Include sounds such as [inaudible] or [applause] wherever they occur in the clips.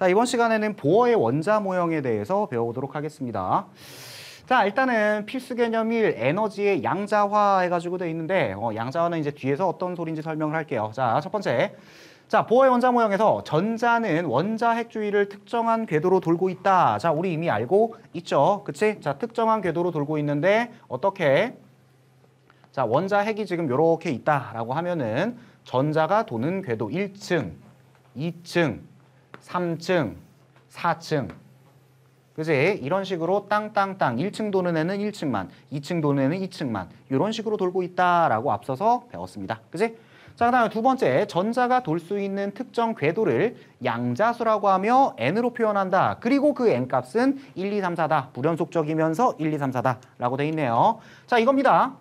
자, 이번 시간에는 보어의 원자 모형에 대해서 배워보도록 하겠습니다. 자, 일단은 필수 개념 1 에너지의 양자화 해가지고 돼 있는데 어, 양자화는 이제 뒤에서 어떤 소리인지 설명을 할게요. 자, 첫 번째. 자, 보어의 원자 모형에서 전자는 원자 핵 주위를 특정한 궤도로 돌고 있다. 자, 우리 이미 알고 있죠. 그치? 자, 특정한 궤도로 돌고 있는데 어떻게? 자, 원자 핵이 지금 이렇게 있다라고 하면은 전자가 도는 궤도 1층, 2층, 3층, 4층. 그지? 이런 식으로 땅땅땅 1층 도는 애는 1층만, 2층 도는 애는 2층만 이런 식으로 돌고 있다라고 앞서서 배웠습니다. 그지? 자, 그 다음에 두 번째, 전자가 돌 수 있는 특정 궤도를 양자수라고 하며 n으로 표현한다. 그리고 그 n값은 1, 2, 3, 4다. 불연속적이면서 1, 2, 3, 4다라고 돼 있네요. 자, 이겁니다.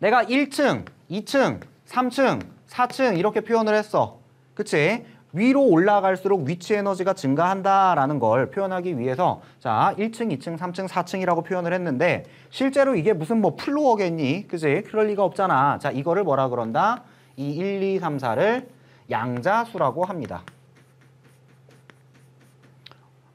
내가 1층, 2층, 3층, 4층 이렇게 표현을 했어. 그치? 위로 올라갈수록 위치 에너지가 증가한다라는 걸 표현하기 위해서 자 1층, 2층, 3층, 4층이라고 표현을 했는데 실제로 이게 무슨 뭐 플로어겠니? 그지? 그럴 리가 없잖아. 자 이거를 뭐라 그런다? 이 1, 2, 3, 4를 양자수라고 합니다.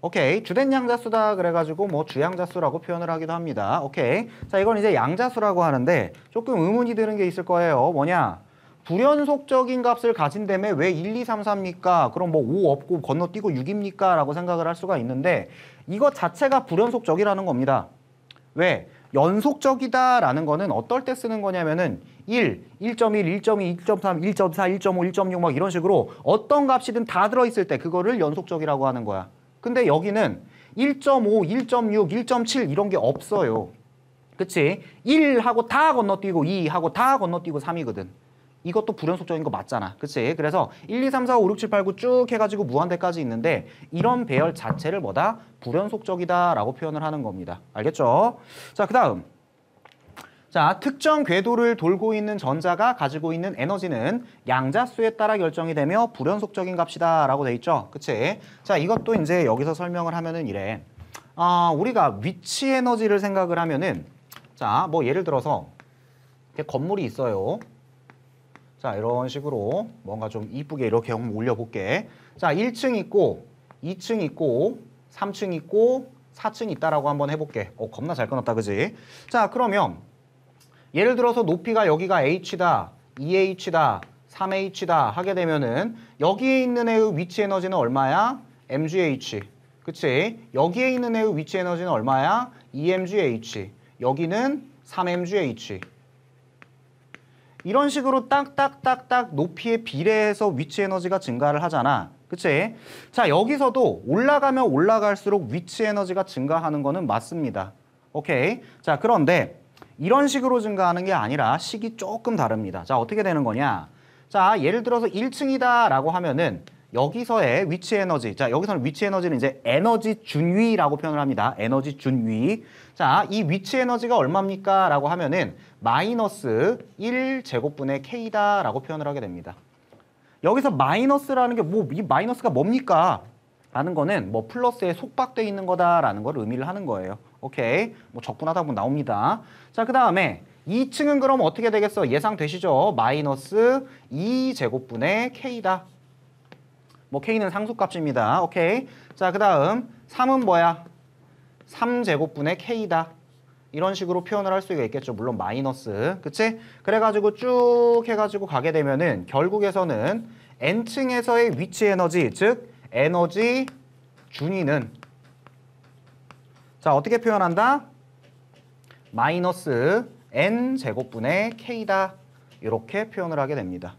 오케이 주된 양자수다 그래가지고 뭐 주양자수라고 표현을 하기도 합니다 오케이 자 이건 이제 양자수라고 하는데 조금 의문이 드는 게 있을 거예요 뭐냐 불연속적인 값을 가진데며왜 1, 2, 3, 4입니까? 그럼 뭐 5 없고 건너뛰고 6입니까? 라고 생각을 할 수가 있는데 이것 자체가 불연속적이라는 겁니다. 왜? 연속적이다라는 거는 어떨 때 쓰는 거냐면은 1, 1.1, 1.2, 1.3, 1.4, 1.5, 1.6 막 이런 식으로 어떤 값이든 다 들어있을 때 그거를 연속적이라고 하는 거야. 근데 여기는 1.5, 1.6, 1.7 이런 게 없어요. 그치? 1하고 다 건너뛰고 2하고 다 건너뛰고 3이거든. 이것도 불연속적인 거 맞잖아. 그치? 그래서 1, 2, 3, 4, 5, 6, 7, 8, 9 쭉 해가지고 무한대까지 있는데 이런 배열 자체를 뭐다? 불연속적이다라고 표현을 하는 겁니다. 알겠죠? 자, 그 다음. 자, 특정 궤도를 돌고 있는 전자가 가지고 있는 에너지는 양자수에 따라 결정이 되며 불연속적인 값이다 라고 돼 있죠. 그치? 자, 이것도 이제 여기서 설명을 하면은 이래. 아, 우리가 위치 에너지를 생각을 하면은 자, 뭐 예를 들어서 건물이 있어요. 자 이런 식으로 뭔가 좀 이쁘게 이렇게 한번 올려볼게 자 1층 있고 2층 있고 3층 있고 4층 있다라고 한번 해볼게 어 겁나 잘 끊었다 그지 자 그러면 예를 들어서 높이가 여기가 h다 2h다 3h다 하게 되면은 여기에 있는 애의 위치 에너지는 얼마야 mgh 그치 여기에 있는 애의 위치 에너지는 얼마야 2mgh 여기는 3mgh 이런 식으로 딱딱딱딱 높이에 비례해서 위치 에너지가 증가를 하잖아. 그치? 자, 여기서도 올라가면 올라갈수록 위치 에너지가 증가하는 거는 맞습니다. 오케이. 자, 그런데 이런 식으로 증가하는 게 아니라 식이 조금 다릅니다. 자, 어떻게 되는 거냐? 자, 예를 들어서 1층이다라고 하면은 여기서의 위치 에너지. 자, 여기서는 위치 에너지는 이제 에너지 준위라고 표현을 합니다. 에너지 준위. 자, 이 위치 에너지가 얼마입니까? 라고 하면은 마이너스 1제곱분의 K다라고 표현을 하게 됩니다. 여기서 마이너스라는 게 뭐 이 마이너스가 뭡니까? 라는 거는 뭐 플러스에 속박돼 있는 거다라는 걸 의미를 하는 거예요. 오케이. 뭐 적분하다 보면 나옵니다. 자, 그다음에 2층은 그럼 어떻게 되겠어? 예상되시죠? 마이너스 2제곱분의 K다. 뭐 K는 상수값입니다. 오케이. 자, 그 다음 3은 뭐야? 3제곱분의 K다. 이런 식으로 표현을 할 수가 있겠죠. 물론 마이너스. 그치? 그래가지고 쭉 해가지고 가게 되면은 결국에서는 n층에서의 위치 에너지, 즉 에너지 준위는 자 어떻게 표현한다? 마이너스 n제곱분의 k다. 이렇게 표현을 하게 됩니다.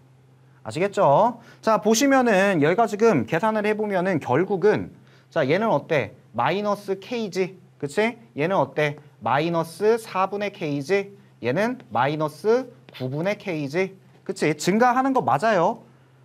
아시겠죠? 자, 보시면은 여기가 지금 계산을 해보면은 결국은 자, 얘는 어때? 마이너스 k지. 그치? 얘는 어때? 마이너스 4분의 k지. 얘는 마이너스 9분의 k지. 그치? 증가하는 거 맞아요.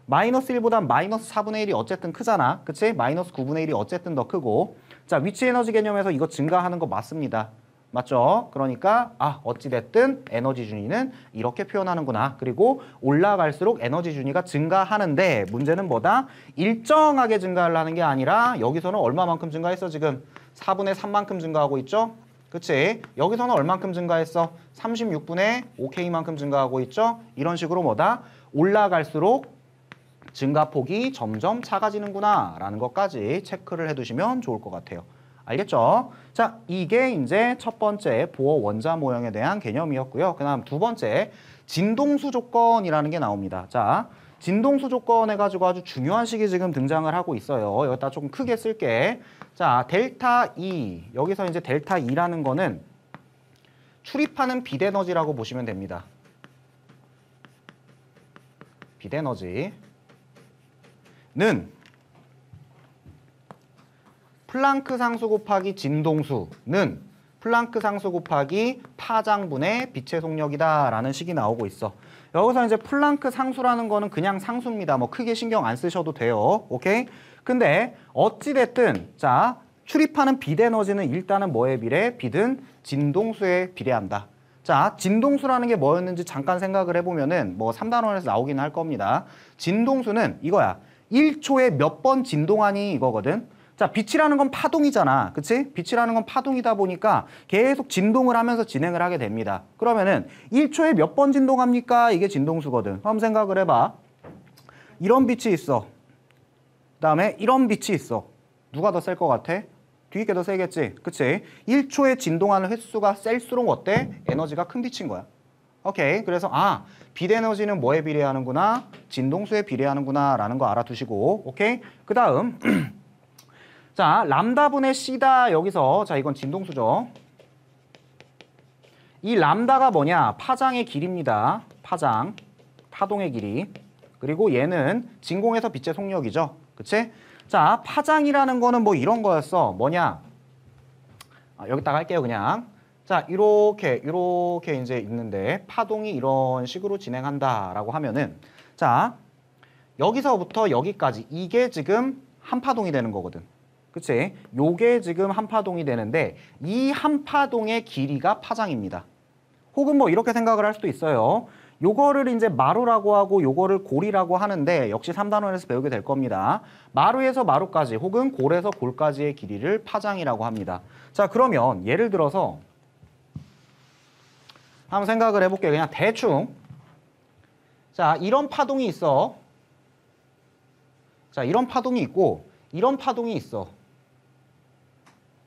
마이너스 1보단 마이너스 4분의 1이 어쨌든 크잖아. 그치? 마이너스 9분의 1이 어쨌든 더 크고. 자, 위치 에너지 개념에서 이거 증가하는 거 맞습니다. 맞죠? 그러니까 아 어찌됐든 에너지 준위는 이렇게 표현하는구나. 그리고 올라갈수록 에너지 준위가 증가하는데 문제는 뭐다? 일정하게 증가를 하는 게 아니라 여기서는 얼마만큼 증가했어 지금? 4분의 3만큼 증가하고 있죠? 그치? 여기서는 얼만큼 증가했어? 36분의 5K만큼 증가하고 있죠? 이런 식으로 뭐다? 올라갈수록 증가폭이 점점 작아지는구나 라는 것까지 체크를 해두시면 좋을 것 같아요. 알겠죠? 자, 이게 이제 첫 번째 보어 원자 모형에 대한 개념이었고요. 그 다음 두 번째 진동수 조건이라는 게 나옵니다. 자, 진동수 조건 해가지고 아주 중요한 식이 지금 등장을 하고 있어요. 여기다 조금 크게 쓸게. 자, 델타 E. 여기서 이제 델타 E라는 거는 출입하는 비대너지라고 보시면 됩니다. 비대너지는 플랑크 상수 곱하기 진동수는 플랑크 상수 곱하기 파장분의 빛의 속력이다 라는 식이 나오고 있어 여기서 이제 플랑크 상수라는 거는 그냥 상수입니다 뭐 크게 신경 안 쓰셔도 돼요 오케이 근데 어찌됐든 자 출입하는 빛 에너지는 일단은 뭐에 비례? 빛은 진동수에 비례한다 자, 진동수라는 게 뭐였는지 잠깐 생각을 해보면은 뭐 3단원에서 나오긴 할 겁니다. 진동수는 이거야. 1초에 몇 번 진동하니 이거거든. 자, 빛이라는 건 파동이잖아. 그치? 빛이라는 건 파동이다 보니까 계속 진동을 하면서 진행을 하게 됩니다. 그러면은 1초에 몇 번 진동합니까? 이게 진동수거든. 한번 생각을 해봐. 이런 빛이 있어. 그 다음에 이런 빛이 있어. 누가 더 셀 것 같아? 뒤에 게 더 세겠지. 그치? 1초에 진동하는 횟수가 셀수록 어때? 에너지가 큰 빛인 거야. 오케이. 그래서 아, 빛 에너지는 뭐에 비례하는구나? 진동수에 비례하는구나 라는 거 알아두시고 오케이? 그 다음 [clears throat] 자, 람다분의 C다 여기서 자 이건 진동수죠. 이 람다가 뭐냐? 파장의 길입니다. 파장, 파동의 길이. 그리고 얘는 진공에서 빛의 속력이죠. 그치? 자, 파장이라는 거는 뭐 이런 거였어. 뭐냐? 아, 여기다가 할게요, 그냥. 자, 이렇게, 이렇게 이제 있는데 파동이 이런 식으로 진행한다라고 하면은 자, 여기서부터 여기까지 이게 지금 한 파동이 되는 거거든. 그치? 요게 지금 한파동이 되는데 이 한파동의 길이가 파장입니다. 혹은 뭐 이렇게 생각을 할 수도 있어요. 요거를 이제 마루라고 하고 요거를 고리라고 하는데 역시 3단원에서 배우게 될 겁니다. 마루에서 마루까지 혹은 골에서 골까지의 길이를 파장이라고 합니다. 자 그러면 예를 들어서 한번 생각을 해볼게요. 그냥 대충 자 이런 파동이 있어 자 이런 파동이 있고 이런 파동이 있어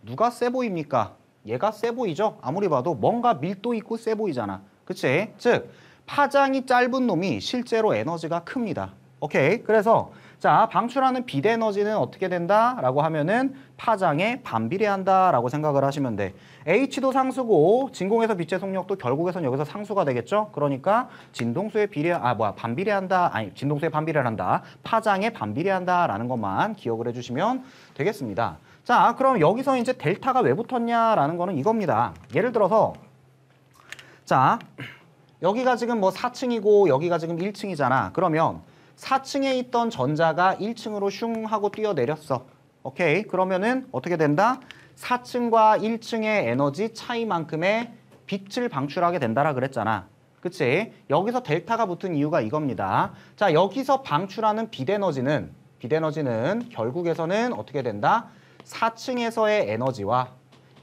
누가 세 보입니까? 얘가 세 보이죠? 아무리 봐도 뭔가 밀도 있고 세 보이잖아. 그치? 즉, 파장이 짧은 놈이 실제로 에너지가 큽니다. 오케이. 그래서 자 방출하는 비대 에너지는 어떻게 된다라고 하면은 파장에 반비례한다라고 생각을 하시면 돼. H도 상수고 진공에서 빛의 속력도 결국에선 여기서 상수가 되겠죠. 그러니까 진동수에 비례 아 뭐야 반비례한다 아니 진동수에 반비례한다 파장에 반비례한다라는 것만 기억을 해주시면 되겠습니다. 자, 그럼 여기서 이제 델타가 왜 붙었냐라는 거는 이겁니다. 예를 들어서 자, 여기가 지금 뭐 4층이고 여기가 지금 1층이잖아. 그러면 4층에 있던 전자가 1층으로 슝 하고 뛰어내렸어. 오케이. 그러면은 어떻게 된다? 4층과 1층의 에너지 차이만큼의 빛을 방출하게 된다라 그랬잖아. 그치? 여기서 델타가 붙은 이유가 이겁니다. 자, 여기서 방출하는 빛에너지는 빛에너지는 결국에서는 어떻게 된다? 4층에서의 에너지와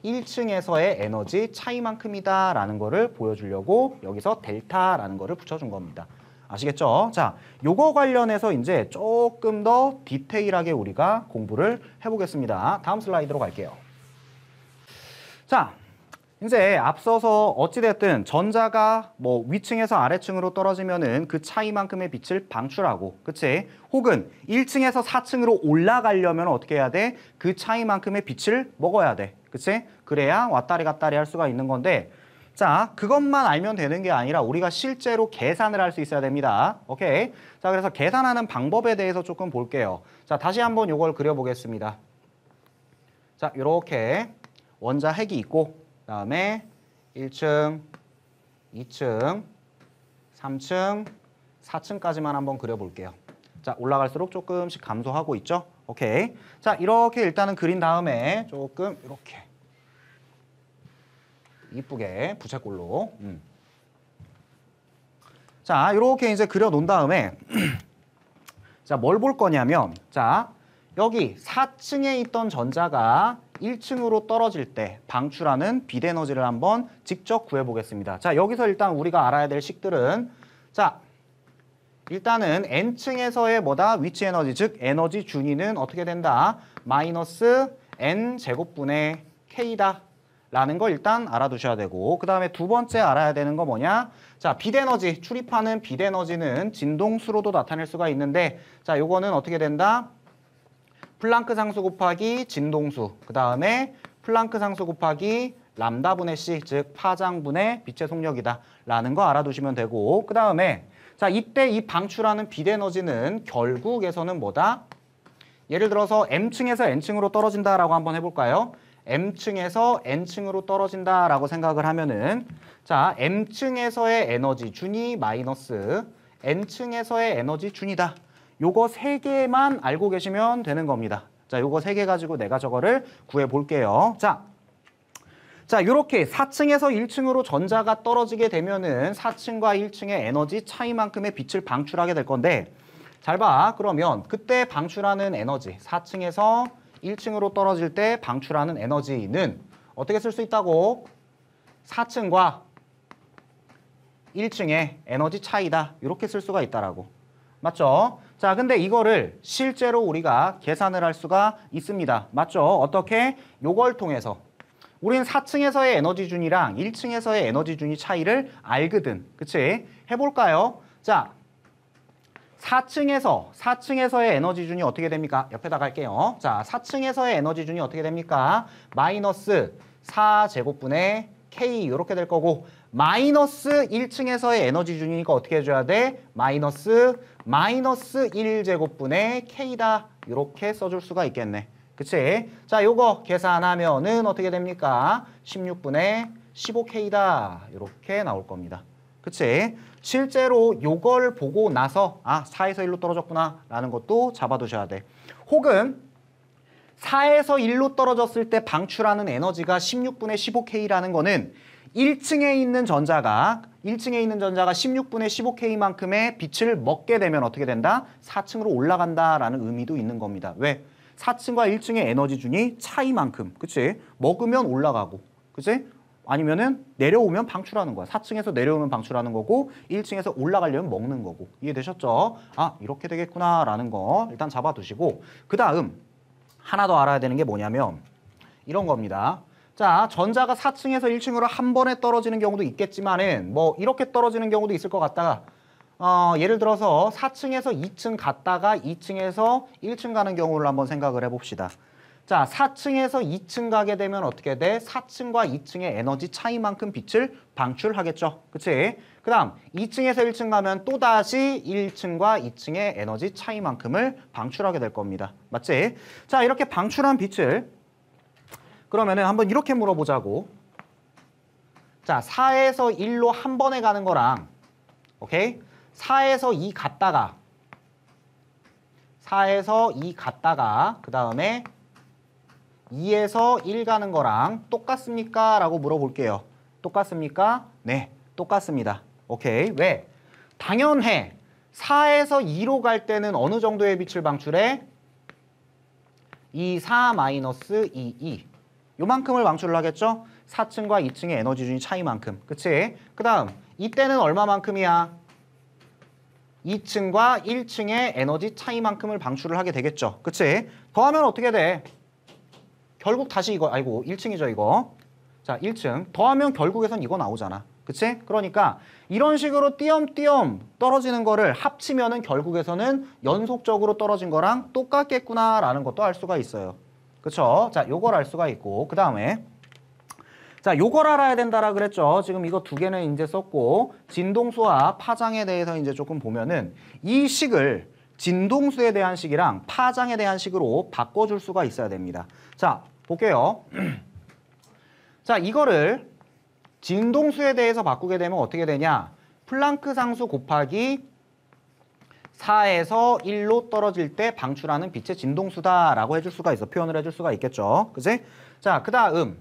1층에서의 에너지 차이만큼이다 라는 거를 보여주려고 여기서 델타라는 거를 붙여준 겁니다. 아시겠죠? 자, 요거 관련해서 이제 조금 더 디테일하게 우리가 공부를 해보겠습니다. 다음 슬라이드로 갈게요. 자, 이제 앞서서 어찌됐든 전자가 뭐 위층에서 아래층으로 떨어지면은 그 차이만큼의 빛을 방출하고, 그치? 혹은 1층에서 4층으로 올라가려면 어떻게 해야 돼? 그 차이만큼의 빛을 먹어야 돼. 그치? 그래야 왔다리 갔다리 할 수가 있는 건데, 자, 그것만 알면 되는 게 아니라 우리가 실제로 계산을 할 수 있어야 됩니다. 오케이. 자, 그래서 계산하는 방법에 대해서 조금 볼게요. 자, 다시 한번 이걸 그려보겠습니다. 자, 이렇게 원자 핵이 있고 다음에 1층, 2층, 3층, 4층까지만 한번 그려볼게요. 자, 올라갈수록 조금씩 감소하고 있죠? 오케이. 자, 이렇게 일단은 그린 다음에 조금 이렇게 이쁘게 부채꼴로 음. 자, 이렇게 이제 그려놓은 다음에 [clears throat] 자, 뭘 볼 거냐면 자, 여기 4층에 있던 전자가 1층으로 떨어질 때 방출하는 빛에너지를 한번 직접 구해보겠습니다. 자, 여기서 일단 우리가 알아야 될 식들은 자, 일단은 n층에서의 뭐다? 위치 에너지, 즉 에너지 준위는 어떻게 된다? 마이너스 n제곱분의 k다. 라는 걸 일단 알아두셔야 되고 그 다음에 두 번째 알아야 되는 거 뭐냐 자 빛에너지 출입하는 빛에너지는 진동수로도 나타낼 수가 있는데 자 요거는 어떻게 된다 플랑크 상수 곱하기 진동수 그 다음에 플랑크 상수 곱하기 람다분의 C 즉 파장분의 빛의 속력이다 라는 거 알아두시면 되고 그 다음에 자 이때 이 방출하는 빛 에너지는 결국에서는 뭐다? 예를 들어서 M층에서 N층으로 떨어진다라고 한번 해볼까요? M층에서 N층으로 떨어진다라고 생각을 하면은 자 M층에서의 에너지 준이 마이너스 N층에서의 에너지 준이다 요거 세 개만 알고 계시면 되는 겁니다. 자, 요거 세 개 가지고 내가 저거를 구해 볼게요. 자. 자, 요렇게 4층에서 1층으로 전자가 떨어지게 되면은 4층과 1층의 에너지 차이만큼의 빛을 방출하게 될 건데 잘 봐. 그러면 그때 방출하는 에너지 4층에서 1층으로 떨어질 때 방출하는 에너지는 어떻게 쓸 수 있다고? 4층과 1층의 에너지 차이다. 이렇게 쓸 수가 있다라고. 맞죠? 자, 근데 이거를 실제로 우리가 계산을 할 수가 있습니다. 맞죠? 어떻게? 요걸 통해서. 우린 4층에서의 에너지준이랑 1층에서의 에너지준이 차이를 알거든. 그치? 해볼까요? 자, 4층에서, 4층에서의 에너지준이 어떻게 됩니까? 옆에다 갈게요. 자, 4층에서의 에너지준이 어떻게 됩니까? 마이너스 4제곱분의 K 이렇게 될 거고 마이너스 1층에서의 에너지준이니까 어떻게 해줘야 돼? 마이너스 마이너스 1제곱분의 K다 이렇게 써줄 수가 있겠네. 그치? 자, 요거 계산하면은 어떻게 됩니까? 16분의 15K다. 이렇게 나올 겁니다. 그치? 실제로 요걸 보고 나서 아, 4에서 1로 떨어졌구나 라는 것도 잡아두셔야 돼. 혹은 4에서 1로 떨어졌을 때 방출하는 에너지가 16분의 15K라는 거는 1층에 있는 전자가 1층에 있는 전자가 16분의 15K만큼의 빛을 먹게 되면 어떻게 된다? 4층으로 올라간다라는 의미도 있는 겁니다. 왜? 4층과 1층의 에너지준이 차이만큼, 그치? 먹으면 올라가고, 그치? 아니면은 내려오면 방출하는 거야. 4층에서 내려오면 방출하는 거고 1층에서 올라가려면 먹는 거고. 이해되셨죠? 아, 이렇게 되겠구나라는 거 일단 잡아두시고 그 다음 하나 더 알아야 되는 게 뭐냐면 이런 겁니다. 자, 전자가 4층에서 1층으로 한 번에 떨어지는 경우도 있겠지만은 뭐 이렇게 떨어지는 경우도 있을 것 같다가 어, 예를 들어서 4층에서 2층 갔다가 2층에서 1층 가는 경우를 한번 생각을 해봅시다. 자, 4층에서 2층 가게 되면 어떻게 돼? 4층과 2층의 에너지 차이만큼 빛을 방출하겠죠. 그치? 그 다음 2층에서 1층 가면 또다시 1층과 2층의 에너지 차이만큼을 방출하게 될 겁니다. 맞지? 자, 이렇게 방출한 빛을 그러면은 한번 이렇게 물어보자고. 자, 4에서 1로 한 번에 가는 거랑 오케이? 4에서 2 갔다가 4에서 2 갔다가 그 다음에 2에서 1 가는 거랑 똑같습니까? 라고 물어볼게요. 똑같습니까? 네, 똑같습니다. 오케이, 왜? 당연해. 4에서 2로 갈 때는 어느 정도의 빛을 방출해? 이4 마이너스 2, 2. 요만큼을 방출을 하겠죠? 4층과 2층의 에너지 준이 차이만큼. 그치? 그 다음 이때는 얼마만큼이야? 2층과 1층의 에너지 차이만큼을 방출을 하게 되겠죠. 그치? 더하면 어떻게 돼? 결국 다시 이거, 아이고 1층이죠 이거. 자 1층. 더하면 결국에선 이거 나오잖아. 그치? 그러니까 이런 식으로 띄엄띄엄 떨어지는 거를 합치면은 결국에서는 연속적으로 떨어진 거랑 똑같겠구나라는 것도 알 수가 있어요. 그렇죠? 자, 요걸 알 수가 있고 그 다음에 자, 요걸 알아야 된다라 그랬죠. 지금 이거 두 개는 이제 썼고 진동수와 파장에 대해서 이제 조금 보면은 이 식을 진동수에 대한 식이랑 파장에 대한 식으로 바꿔줄 수가 있어야 됩니다. 자, 볼게요. [clears throat] 자, 이거를 진동수에 대해서 바꾸게 되면 어떻게 되냐? 플랑크 상수 곱하기 4에서 1로 떨어질 때 방출하는 빛의 진동수다라고 해줄 수가 있어. 표현을 해줄 수가 있겠죠. 그지? 자, 그 다음.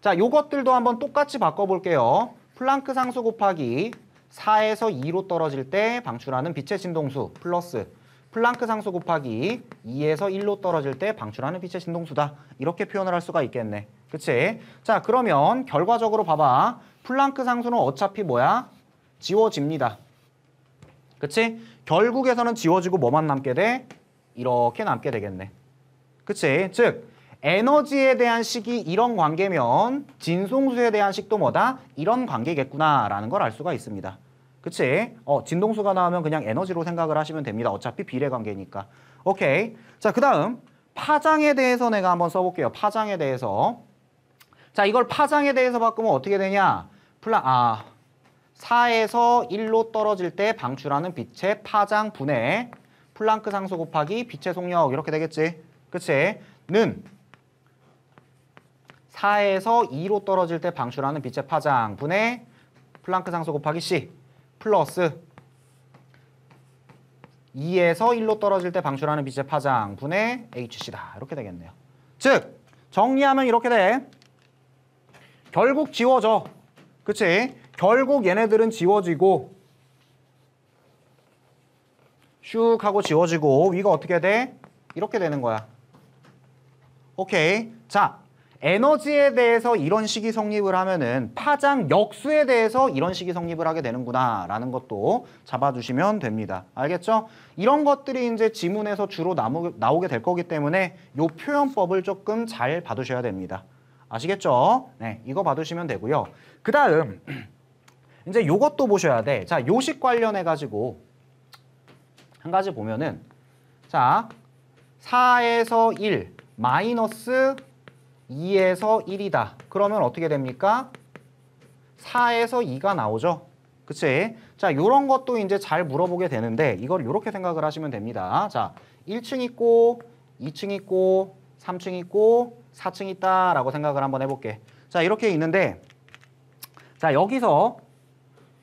자, 요것들도 한번 똑같이 바꿔볼게요. 플랑크 상수 곱하기 4에서 2로 떨어질 때 방출하는 빛의 진동수 플러스 플랑크 상수 곱하기 2에서 1로 떨어질 때 방출하는 빛의 진동수다. 이렇게 표현을 할 수가 있겠네. 그치? 자, 그러면 결과적으로 봐봐. 플랑크 상수는 어차피 뭐야? 지워집니다. 그치? 결국에서는 지워지고 뭐만 남게 돼? 이렇게 남게 되겠네. 그치? 즉 에너지에 대한 식이 이런 관계면 진동수에 대한 식도 뭐다? 이런 관계겠구나라는 걸 알 수가 있습니다. 그치? 어, 진동수가 나오면 그냥 에너지로 생각을 하시면 됩니다. 어차피 비례관계니까. 오케이. 자, 그 다음 파장에 대해서 내가 한번 써볼게요. 파장에 대해서. 자, 이걸 파장에 대해서 바꾸면 어떻게 되냐? 플라, 아, 4에서 1로 떨어질 때 방출하는 빛의 파장 분해 플랑크 상수 곱하기 빛의 속력 이렇게 되겠지. 그치? 는 4에서 2로 떨어질 때 방출하는 빛의 파장 분해 플랑크 상수 곱하기 C 플러스 2에서 1로 떨어질 때 방출하는 빛의 파장 분해 HC다. 이렇게 되겠네요. 즉 정리하면 이렇게 돼. 결국 지워져. 그치? 결국 얘네들은 지워지고 슉 하고 지워지고 위가 어떻게 돼? 이렇게 되는 거야. 오케이. 자, 에너지에 대해서 이런 식이 성립을 하면은 파장 역수에 대해서 이런 식이 성립을 하게 되는구나 라는 것도 잡아주시면 됩니다. 알겠죠? 이런 것들이 이제 지문에서 주로 나무, 나오게 될 거기 때문에 요 표현법을 조금 잘 봐두셔야 됩니다. 아시겠죠? 네, 이거 봐두시면 되고요. 그 다음 이제 요것도 보셔야 돼. 자, 요식 관련해 가지고 한 가지 보면은 자, 4에서 1 마이너스 2에서 1이다. 그러면 어떻게 됩니까? 4에서 2가 나오죠. 그치? 자, 요런 것도 이제 잘 물어보게 되는데 이걸 요렇게 생각을 하시면 됩니다. 자, 1층 있고 2층 있고 3층 있고 4층 있다라고 생각을 한번 해볼게. 자, 이렇게 있는데 자, 여기서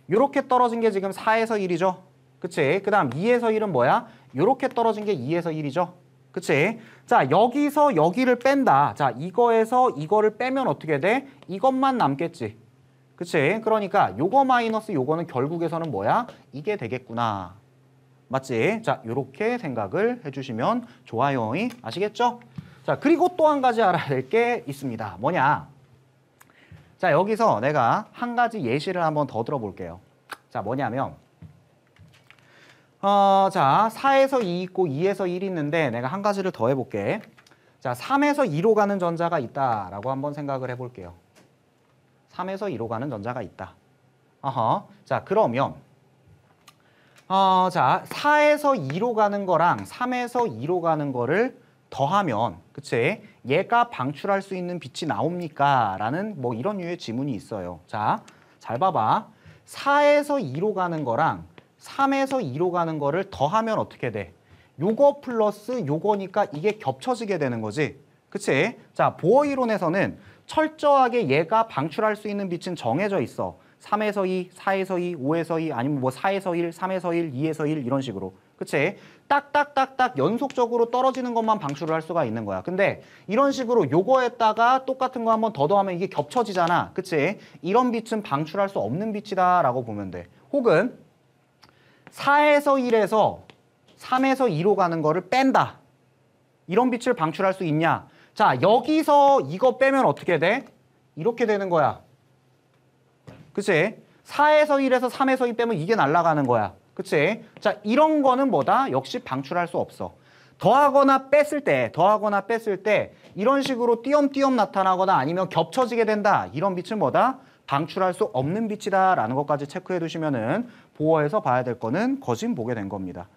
이렇게 떨어진 게 지금 4에서 1이죠. 그치? 그 다음 2에서 1은 뭐야? 이렇게 떨어진 게 2에서 1이죠. 그치? 자, 여기서 여기를 뺀다. 자, 이거에서 이거를 빼면 어떻게 돼? 이것만 남겠지. 그치? 그러니까 요거 마이너스 요거는 결국에서는 뭐야? 이게 되겠구나. 맞지? 자, 요렇게 생각을 해주시면 좋아요. 아시겠죠? 자, 그리고 또 한 가지 알아야 될 게 있습니다. 뭐냐? 자, 여기서 내가 한 가지 예시를 한번 더 들어볼게요. 자, 뭐냐면 어, 자, 4에서 2 있고 2에서 1 있는데 내가 한 가지를 더 해볼게. 자, 3에서 2로 가는 전자가 있다라고 한번 생각을 해볼게요. 3에서 2로 가는 전자가 있다. 어허. 자, 그러면 어, 자, 4에서 2로 가는 거랑 3에서 2로 가는 거를 더하면, 그치? 얘가 방출할 수 있는 빛이 나옵니까? 라는 뭐 이런 유의 지문이 있어요. 자, 잘 봐봐. 4에서 2로 가는 거랑 3에서 2로 가는 거를 더하면 어떻게 돼? 요거 플러스 요거니까 이게 겹쳐지게 되는 거지. 그치? 자, 보어 이론에서는 철저하게 얘가 방출할 수 있는 빛은 정해져 있어. 3에서 2, 4에서 2, 5에서 2, 아니면 뭐 4에서 1, 3에서 1, 2에서 1 이런 식으로. 그치? 딱딱딱딱 연속적으로 떨어지는 것만 방출을 할 수가 있는 거야. 근데 이런 식으로 요거에다가 똑같은 거 한 번 더 더하면 이게 겹쳐지잖아. 그치? 이런 빛은 방출할 수 없는 빛이다 라고 보면 돼. 혹은 4에서 1에서 3에서 2로 가는 거를 뺀다. 이런 빛을 방출할 수 있냐? 자, 여기서 이거 빼면 어떻게 돼? 이렇게 되는 거야. 그치? 4에서 1에서 3에서 2 빼면 이게 날아가는 거야. 그치? 자, 이런 거는 뭐다? 역시 방출할 수 없어. 더하거나 뺐을 때, 더하거나 뺐을 때 이런 식으로 띄엄띄엄 나타나거나 아니면 겹쳐지게 된다. 이런 빛은 뭐다? 방출할 수 없는 빛이다라는 것까지 체크해 두시면은 보호해서 봐야 될 거는 거진 보게 된 겁니다.